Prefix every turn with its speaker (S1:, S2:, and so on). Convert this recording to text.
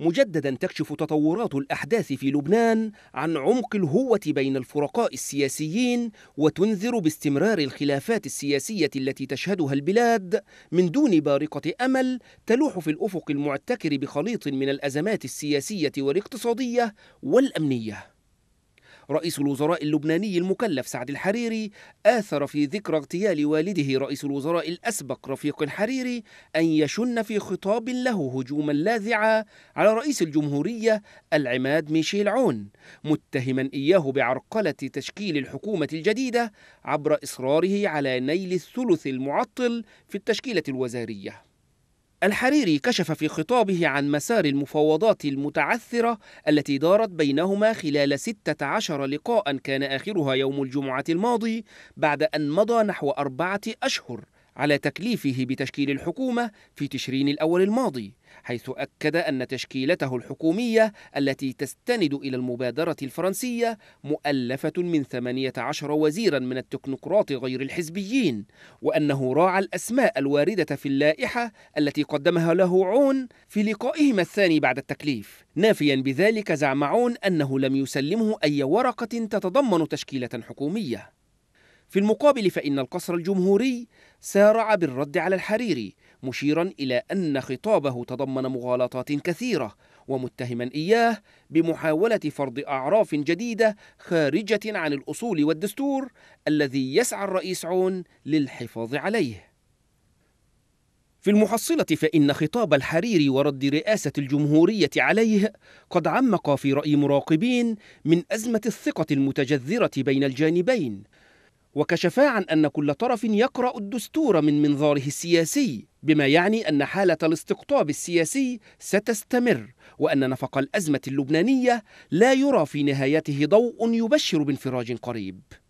S1: مجددا تكشف تطورات الأحداث في لبنان عن عمق الهوة بين الفرقاء السياسيين وتنذر باستمرار الخلافات السياسية التي تشهدها البلاد من دون بارقة أمل تلوح في الأفق المعتكر بخليط من الأزمات السياسية والاقتصادية والأمنية رئيس الوزراء اللبناني المكلف سعد الحريري آثر في ذكرى اغتيال والده رئيس الوزراء الأسبق رفيق الحريري أن يشن في خطاب له هجوما لاذعا على رئيس الجمهورية العماد ميشيل عون متهما إياه بعرقلة تشكيل الحكومة الجديدة عبر إصراره على نيل الثلث المعطل في التشكيلة الوزارية الحريري كشف في خطابه عن مسار المفاوضات المتعثرة التي دارت بينهما خلال 16 لقاء كان آخرها يوم الجمعة الماضي بعد أن مضى نحو أربعة أشهر على تكليفه بتشكيل الحكومة في تشرين الأول الماضي، حيث أكد أن تشكيلته الحكومية التي تستند إلى المبادرة الفرنسية مؤلفة من 18 وزيرا من التكنقراط غير الحزبيين، وأنه راعى الأسماء الواردة في اللائحة التي قدمها له عون في لقائهما الثاني بعد التكليف، نافيا بذلك زعم عون أنه لم يسلمه أي ورقة تتضمن تشكيلة حكومية. في المقابل فإن القصر الجمهوري سارع بالرد على الحريري مشيرا إلى أن خطابه تضمن مغالطات كثيرة ومتهما إياه بمحاولة فرض أعراف جديدة خارجة عن الأصول والدستور الذي يسعى الرئيس عون للحفاظ عليه في المحصلة فإن خطاب الحريري ورد رئاسة الجمهورية عليه قد عمق في رأي مراقبين من أزمة الثقة المتجذرة بين الجانبين وكشفا عن أن كل طرف يقرأ الدستور من منظاره السياسي بما يعني أن حالة الاستقطاب السياسي ستستمر وأن نفق الأزمة اللبنانية لا يرى في نهايته ضوء يبشر بانفراج قريب